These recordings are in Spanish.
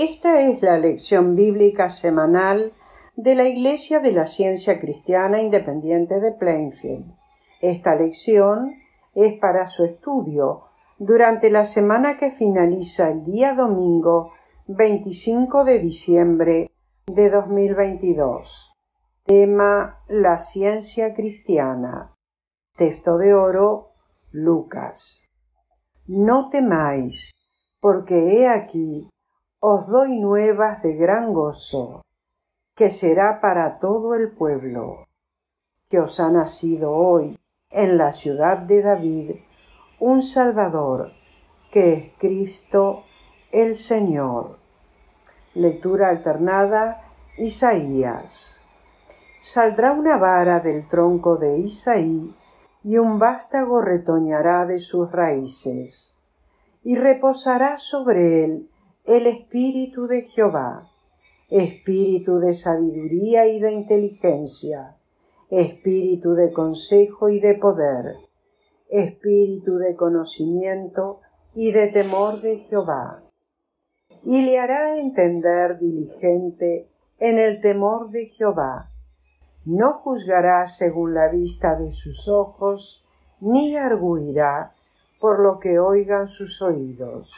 Esta es la lección bíblica semanal de la Iglesia de la Ciencia Cristiana Independiente de Plainfield. Esta lección es para su estudio durante la semana que finaliza el día domingo 25 de diciembre de 2022. Tema La ciencia cristiana. Texto de oro Lucas. No temáis, porque he aquí os doy nuevas de gran gozo, que será para todo el pueblo, que os ha nacido hoy en la ciudad de David un Salvador, que es Cristo el Señor. Lectura alternada Isaías. Saldrá una vara del tronco de Isaí y un vástago retoñará de sus raíces y reposará sobre él el Espíritu de Jehová, Espíritu de sabiduría y de inteligencia, Espíritu de consejo y de poder, Espíritu de conocimiento y de temor de Jehová. Y le hará entender diligente en el temor de Jehová. No juzgará según la vista de sus ojos, ni arguirá por lo que oigan sus oídos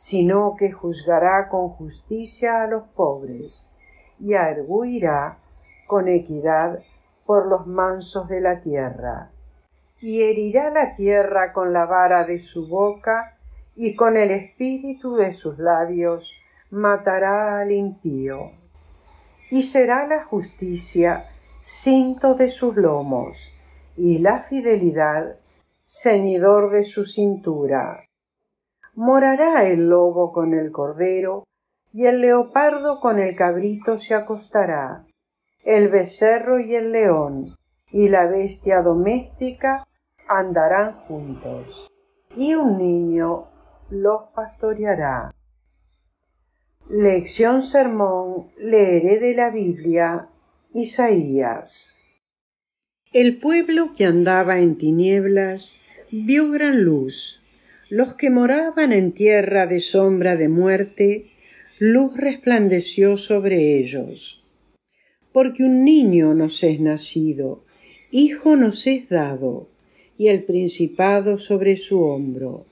sino que juzgará con justicia a los pobres y arguirá con equidad por los mansos de la tierra. Y herirá la tierra con la vara de su boca y con el espíritu de sus labios matará al impío. Y será la justicia cinto de sus lomos y la fidelidad ceñidor de su cintura morará el lobo con el cordero, y el leopardo con el cabrito se acostará, el becerro y el león, y la bestia doméstica andarán juntos, y un niño los pastoreará. Lección Sermón leeré de la Biblia Isaías. El pueblo que andaba en tinieblas vio gran luz los que moraban en tierra de sombra de muerte, luz resplandeció sobre ellos. Porque un niño nos es nacido, hijo nos es dado, y el principado sobre su hombro.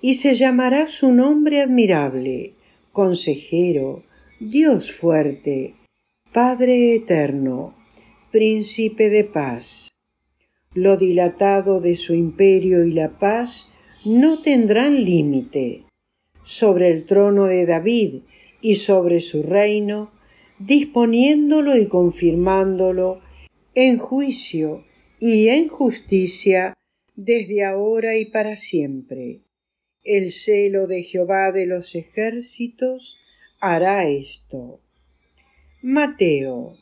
Y se llamará su nombre admirable, consejero, Dios fuerte, Padre eterno, príncipe de paz. Lo dilatado de su imperio y la paz no tendrán límite. Sobre el trono de David y sobre su reino, disponiéndolo y confirmándolo en juicio y en justicia desde ahora y para siempre. El celo de Jehová de los ejércitos hará esto. Mateo.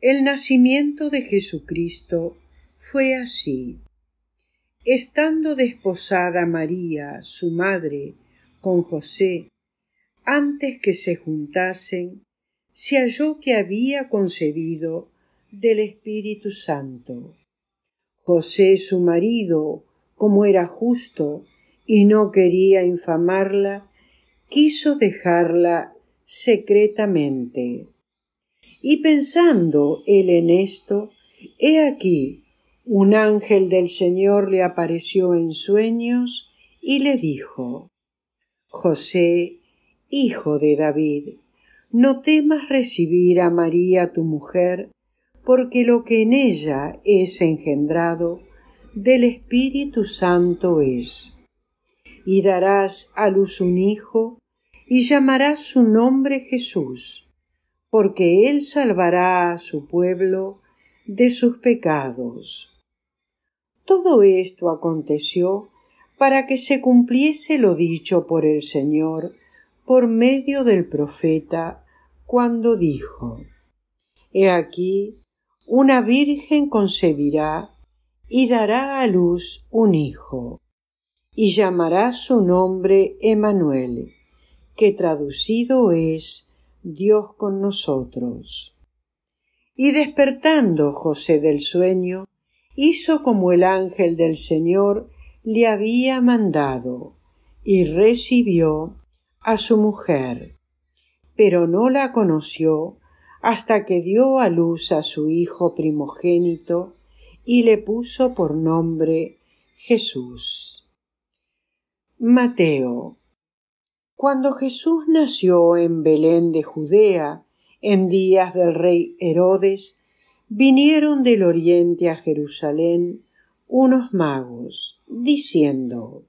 El nacimiento de Jesucristo fue así. Estando desposada María, su madre, con José, antes que se juntasen, se halló que había concebido del Espíritu Santo. José, su marido, como era justo y no quería infamarla, quiso dejarla secretamente. Y pensando él en esto, he aquí un ángel del Señor le apareció en sueños y le dijo José, hijo de David, no temas recibir a María tu mujer, porque lo que en ella es engendrado del Espíritu Santo es. Y darás a luz un hijo, y llamarás su nombre Jesús, porque él salvará a su pueblo de sus pecados todo esto aconteció para que se cumpliese lo dicho por el Señor por medio del profeta cuando dijo He aquí una virgen concebirá y dará a luz un hijo, y llamará su nombre Emanuel, que traducido es Dios con nosotros. Y despertando José del sueño, hizo como el ángel del Señor le había mandado, y recibió a su mujer, pero no la conoció hasta que dio a luz a su hijo primogénito y le puso por nombre Jesús. Mateo. Cuando Jesús nació en Belén de Judea, en días del rey Herodes, vinieron del oriente a Jerusalén unos magos, diciendo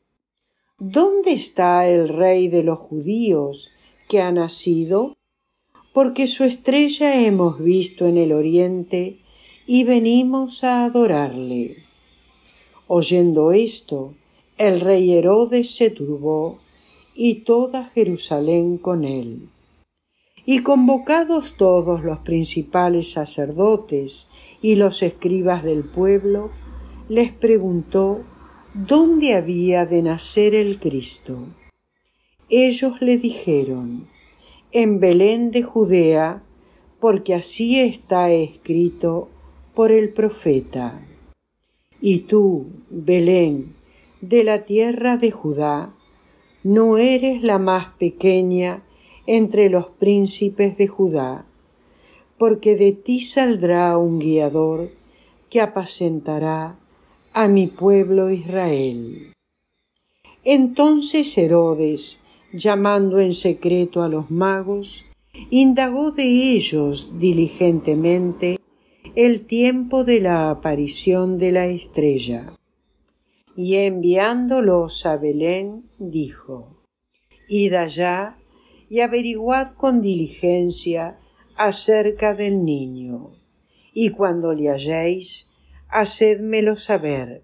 ¿Dónde está el rey de los judíos que ha nacido? Porque su estrella hemos visto en el oriente y venimos a adorarle. Oyendo esto, el rey Herodes se turbó y toda Jerusalén con él y convocados todos los principales sacerdotes y los escribas del pueblo, les preguntó dónde había de nacer el Cristo. Ellos le dijeron, en Belén de Judea, porque así está escrito por el profeta. Y tú, Belén, de la tierra de Judá, no eres la más pequeña entre los príncipes de Judá, porque de ti saldrá un guiador que apacentará a mi pueblo Israel. Entonces Herodes, llamando en secreto a los magos, indagó de ellos diligentemente el tiempo de la aparición de la estrella. Y enviándolos a Belén, dijo, Id allá y averiguad con diligencia acerca del niño. Y cuando le halléis, hacedmelo saber,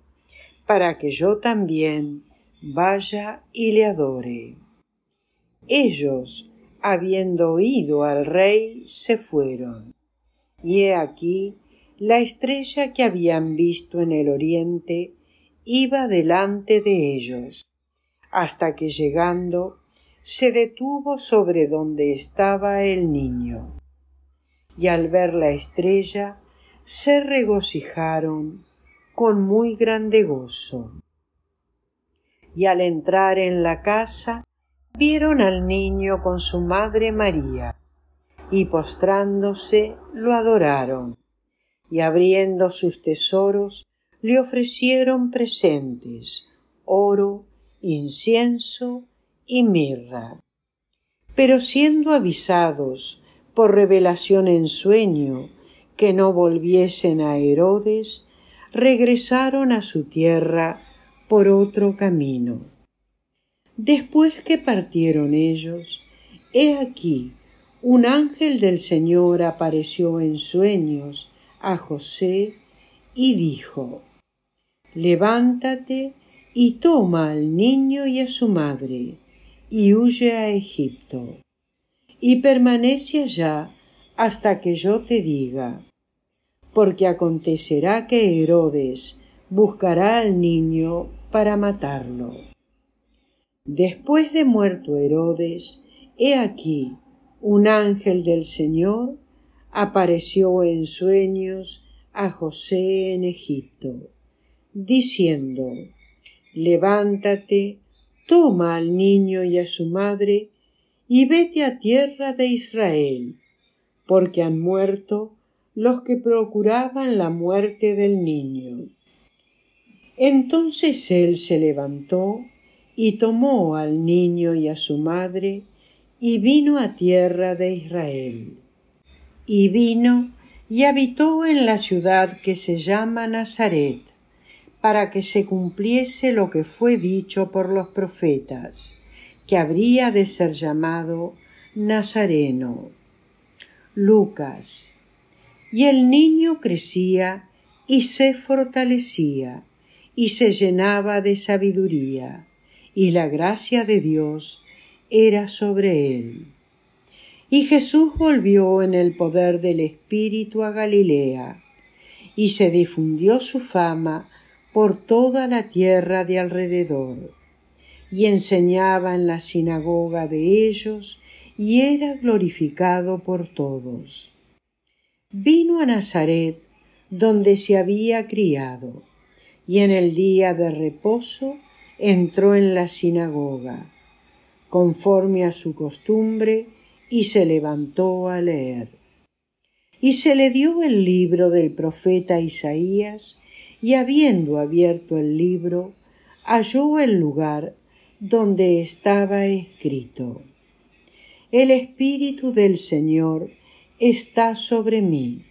para que yo también vaya y le adore. Ellos, habiendo oído al rey, se fueron. Y he aquí la estrella que habían visto en el oriente iba delante de ellos, hasta que llegando se detuvo sobre donde estaba el niño. Y al ver la estrella, se regocijaron con muy grande gozo. Y al entrar en la casa, vieron al niño con su madre María, y postrándose lo adoraron, y abriendo sus tesoros, le ofrecieron presentes, oro, incienso y Pero siendo avisados por revelación en sueño que no volviesen a Herodes, regresaron a su tierra por otro camino. Después que partieron ellos, he aquí un ángel del Señor apareció en sueños a José y dijo Levántate y toma al niño y a su madre y huye a Egipto. Y permanece allá hasta que yo te diga, porque acontecerá que Herodes buscará al niño para matarlo. Después de muerto Herodes, he aquí, un ángel del Señor apareció en sueños a José en Egipto, diciendo, Levántate, Toma al niño y a su madre, y vete a tierra de Israel, porque han muerto los que procuraban la muerte del niño. Entonces él se levantó y tomó al niño y a su madre y vino a tierra de Israel. Y vino y habitó en la ciudad que se llama Nazaret para que se cumpliese lo que fue dicho por los profetas, que habría de ser llamado Nazareno. Lucas. Y el niño crecía y se fortalecía y se llenaba de sabiduría, y la gracia de Dios era sobre él. Y Jesús volvió en el poder del Espíritu a Galilea, y se difundió su fama por toda la tierra de alrededor, y enseñaba en la sinagoga de ellos, y era glorificado por todos. Vino a Nazaret, donde se había criado, y en el día de reposo entró en la sinagoga, conforme a su costumbre, y se levantó a leer. Y se le dio el libro del profeta Isaías, y habiendo abierto el libro, halló el lugar donde estaba escrito El Espíritu del Señor está sobre mí,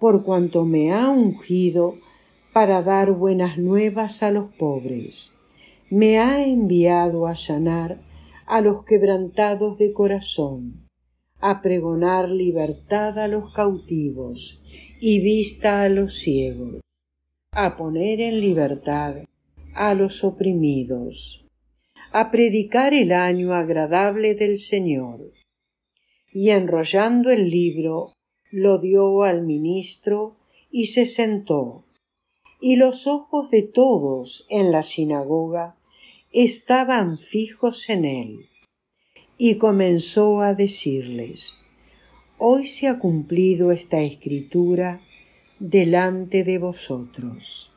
por cuanto me ha ungido para dar buenas nuevas a los pobres. Me ha enviado a sanar a los quebrantados de corazón, a pregonar libertad a los cautivos y vista a los ciegos a poner en libertad a los oprimidos, a predicar el año agradable del Señor. Y enrollando el libro, lo dio al ministro y se sentó. Y los ojos de todos en la sinagoga estaban fijos en él. Y comenzó a decirles, Hoy se ha cumplido esta escritura delante de vosotros.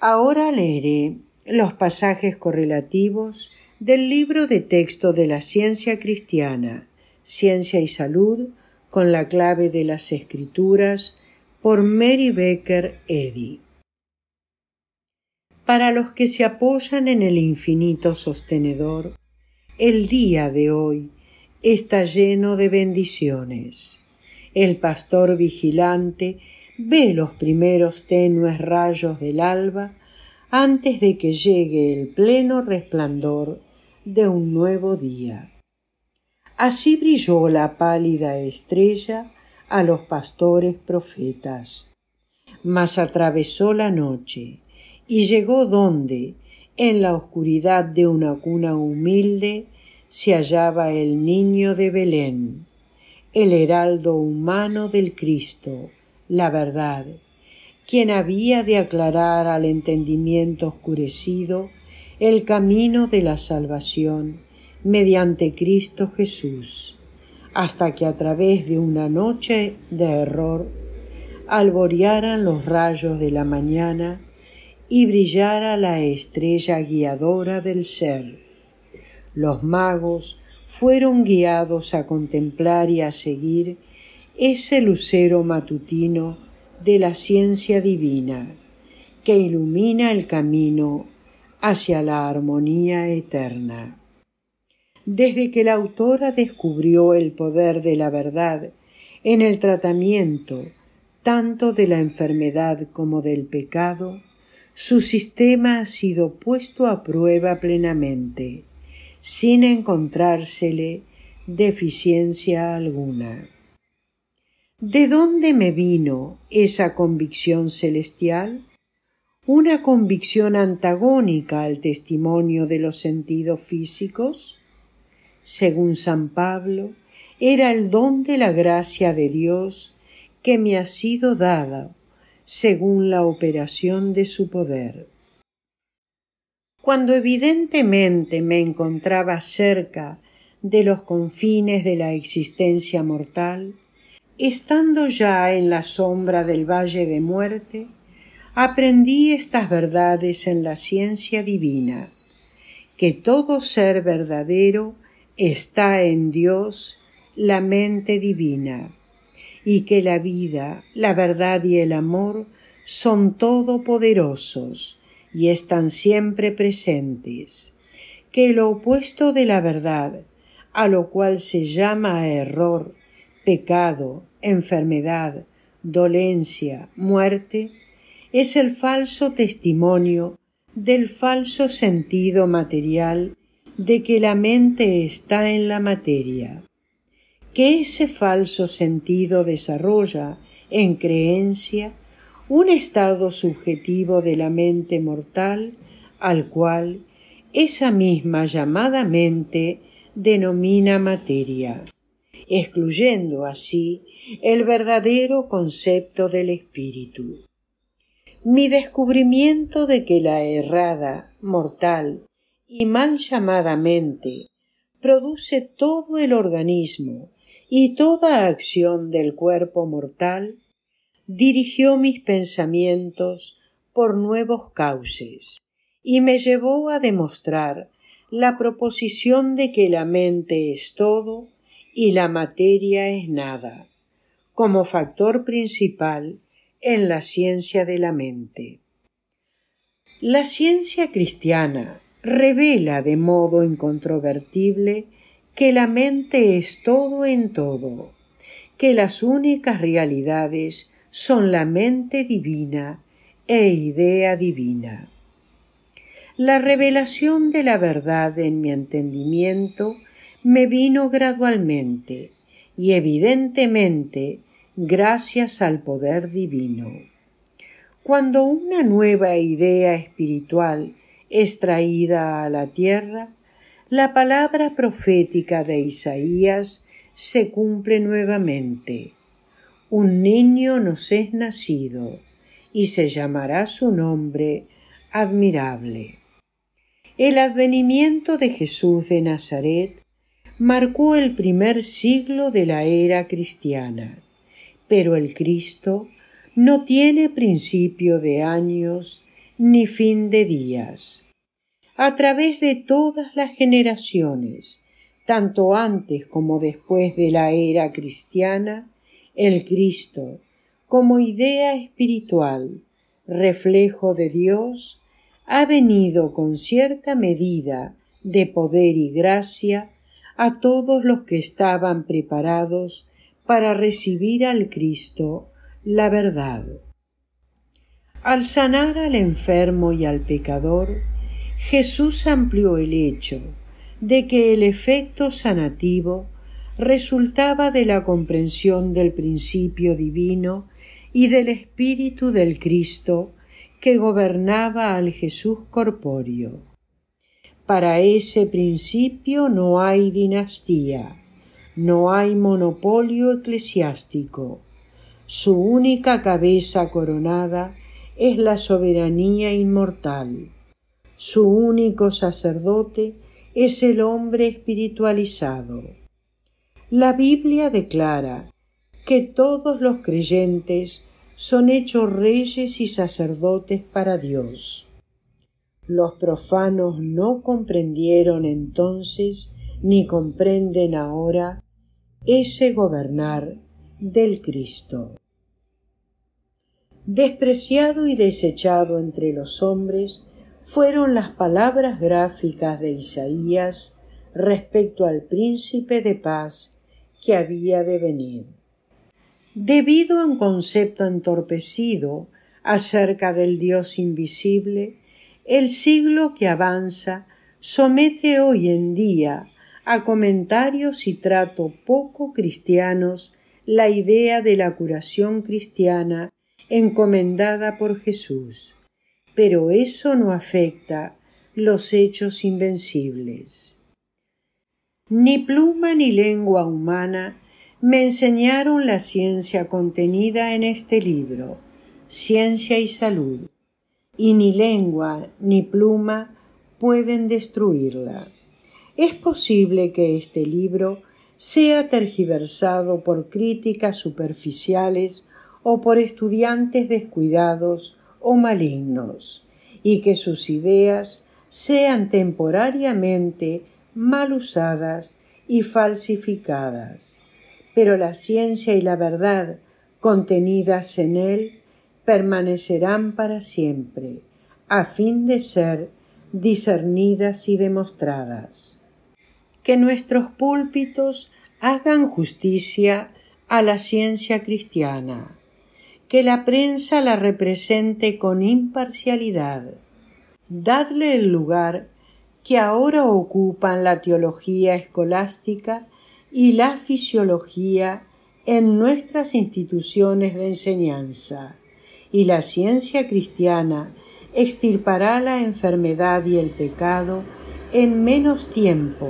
Ahora leeré los pasajes correlativos del libro de texto de la ciencia cristiana, Ciencia y Salud, con la clave de las escrituras, por Mary Baker Eddy. Para los que se apoyan en el infinito sostenedor, el día de hoy está lleno de bendiciones. El pastor vigilante ve los primeros tenues rayos del alba antes de que llegue el pleno resplandor de un nuevo día. Así brilló la pálida estrella a los pastores profetas. Mas atravesó la noche y llegó donde, en la oscuridad de una cuna humilde, se hallaba el niño de Belén el heraldo humano del Cristo, la verdad, quien había de aclarar al entendimiento oscurecido el camino de la salvación mediante Cristo Jesús, hasta que a través de una noche de error alborearan los rayos de la mañana y brillara la estrella guiadora del ser. Los magos fueron guiados a contemplar y a seguir ese lucero matutino de la ciencia divina que ilumina el camino hacia la armonía eterna. Desde que la autora descubrió el poder de la verdad en el tratamiento tanto de la enfermedad como del pecado, su sistema ha sido puesto a prueba plenamente sin encontrársele deficiencia alguna. ¿De dónde me vino esa convicción celestial? Una convicción antagónica al testimonio de los sentidos físicos. Según San Pablo, era el don de la gracia de Dios que me ha sido dada según la operación de su poder cuando evidentemente me encontraba cerca de los confines de la existencia mortal, estando ya en la sombra del valle de muerte, aprendí estas verdades en la ciencia divina, que todo ser verdadero está en Dios, la mente divina, y que la vida, la verdad y el amor son todopoderosos, y están siempre presentes, que lo opuesto de la verdad, a lo cual se llama error, pecado, enfermedad, dolencia, muerte, es el falso testimonio del falso sentido material de que la mente está en la materia, que ese falso sentido desarrolla en creencia un estado subjetivo de la mente mortal al cual esa misma llamada mente denomina materia, excluyendo así el verdadero concepto del espíritu. Mi descubrimiento de que la errada, mortal y mal llamada mente produce todo el organismo y toda acción del cuerpo mortal dirigió mis pensamientos por nuevos cauces y me llevó a demostrar la proposición de que la mente es todo y la materia es nada, como factor principal en la ciencia de la mente. La ciencia cristiana revela de modo incontrovertible que la mente es todo en todo, que las únicas realidades son la mente divina e idea divina. La revelación de la verdad en mi entendimiento me vino gradualmente y evidentemente gracias al poder divino. Cuando una nueva idea espiritual es traída a la tierra, la palabra profética de Isaías se cumple nuevamente un niño nos es nacido, y se llamará su nombre admirable. El advenimiento de Jesús de Nazaret marcó el primer siglo de la era cristiana, pero el Cristo no tiene principio de años ni fin de días. A través de todas las generaciones, tanto antes como después de la era cristiana, el Cristo, como idea espiritual, reflejo de Dios, ha venido con cierta medida de poder y gracia a todos los que estaban preparados para recibir al Cristo la verdad. Al sanar al enfermo y al pecador, Jesús amplió el hecho de que el efecto sanativo resultaba de la comprensión del principio divino y del espíritu del Cristo que gobernaba al Jesús corpóreo. Para ese principio no hay dinastía, no hay monopolio eclesiástico. Su única cabeza coronada es la soberanía inmortal. Su único sacerdote es el hombre espiritualizado la Biblia declara que todos los creyentes son hechos reyes y sacerdotes para Dios. Los profanos no comprendieron entonces ni comprenden ahora ese gobernar del Cristo. Despreciado y desechado entre los hombres fueron las palabras gráficas de Isaías respecto al príncipe de paz que había de venir. Debido a un concepto entorpecido acerca del Dios invisible, el siglo que avanza somete hoy en día a comentarios y trato poco cristianos la idea de la curación cristiana encomendada por Jesús. Pero eso no afecta los hechos invencibles. Ni pluma ni lengua humana me enseñaron la ciencia contenida en este libro, Ciencia y Salud, y ni lengua ni pluma pueden destruirla. Es posible que este libro sea tergiversado por críticas superficiales o por estudiantes descuidados o malignos, y que sus ideas sean temporariamente mal usadas y falsificadas, pero la ciencia y la verdad contenidas en él permanecerán para siempre, a fin de ser discernidas y demostradas. Que nuestros púlpitos hagan justicia a la ciencia cristiana, que la prensa la represente con imparcialidad. Dadle el lugar que ahora ocupan la teología escolástica y la fisiología en nuestras instituciones de enseñanza, y la ciencia cristiana extirpará la enfermedad y el pecado en menos tiempo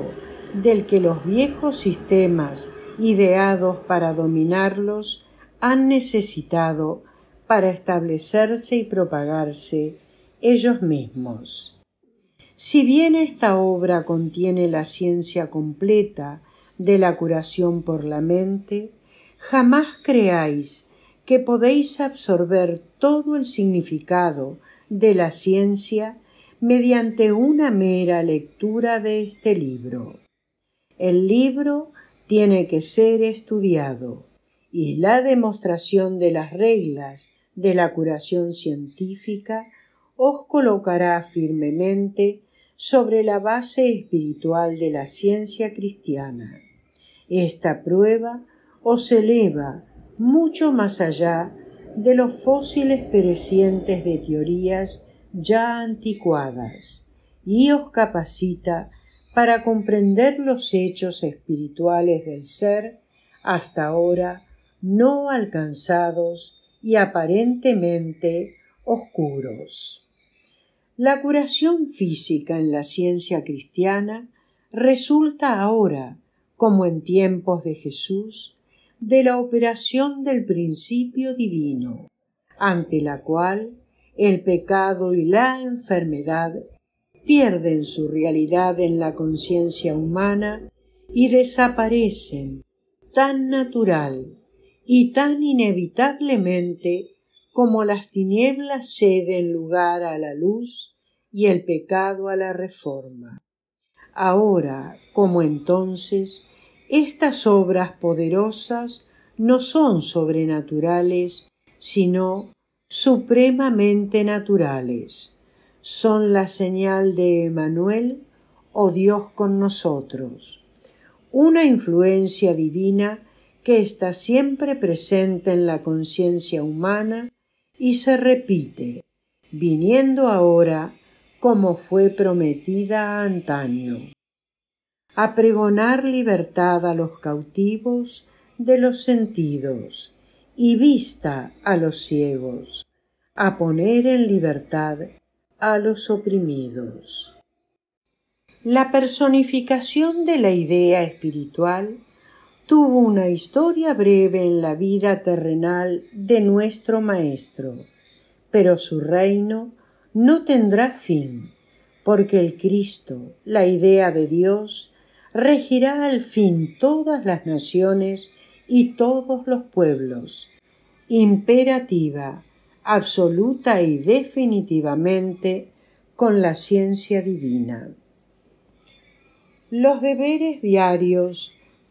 del que los viejos sistemas ideados para dominarlos han necesitado para establecerse y propagarse ellos mismos. Si bien esta obra contiene la ciencia completa de la curación por la mente, jamás creáis que podéis absorber todo el significado de la ciencia mediante una mera lectura de este libro. El libro tiene que ser estudiado y la demostración de las reglas de la curación científica os colocará firmemente sobre la base espiritual de la ciencia cristiana. Esta prueba os eleva mucho más allá de los fósiles perecientes de teorías ya anticuadas y os capacita para comprender los hechos espirituales del ser hasta ahora no alcanzados y aparentemente oscuros. La curación física en la ciencia cristiana resulta ahora, como en tiempos de Jesús, de la operación del principio divino, ante la cual el pecado y la enfermedad pierden su realidad en la conciencia humana y desaparecen tan natural y tan inevitablemente como las tinieblas ceden lugar a la luz y el pecado a la reforma. Ahora, como entonces, estas obras poderosas no son sobrenaturales, sino supremamente naturales. Son la señal de Emanuel o Dios con nosotros, una influencia divina que está siempre presente en la conciencia humana y se repite, viniendo ahora como fue prometida antaño, a pregonar libertad a los cautivos de los sentidos y vista a los ciegos, a poner en libertad a los oprimidos. La personificación de la idea espiritual tuvo una historia breve en la vida terrenal de nuestro Maestro, pero su reino no tendrá fin, porque el Cristo, la idea de Dios, regirá al fin todas las naciones y todos los pueblos, imperativa, absoluta y definitivamente con la ciencia divina. Los deberes diarios